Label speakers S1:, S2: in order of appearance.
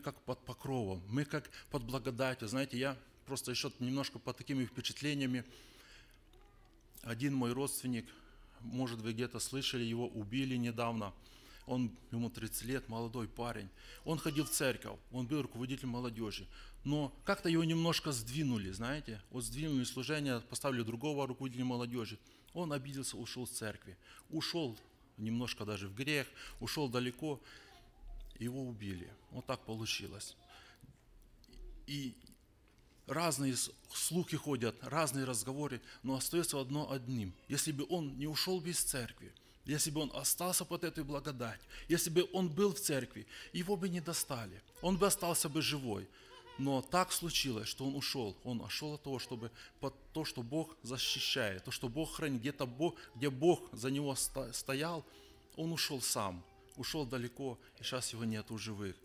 S1: как под покровом, мы как под благодатью. Знаете, я просто еще немножко под такими впечатлениями. Один мой родственник, может вы где-то слышали, его убили недавно. Он, ему 30 лет, молодой парень. Он ходил в церковь, он был руководителем молодежи. Но как-то его немножко сдвинули, знаете. Вот сдвинули служение, поставили другого руководителя молодежи. Он обиделся, ушел с церкви. Ушел немножко даже в грех, ушел далеко его убили. Вот так получилось. И разные слухи ходят, разные разговоры, но остается одно одним. Если бы он не ушел без церкви, если бы он остался под этой благодатью, если бы он был в церкви, его бы не достали, он бы остался бы живой. Но так случилось, что он ушел. Он ушел от того, чтобы под то, что Бог защищает, то, что Бог хранит, где-то Бог, где Бог за него стоял, он ушел сам ушел далеко, и сейчас его нету живых.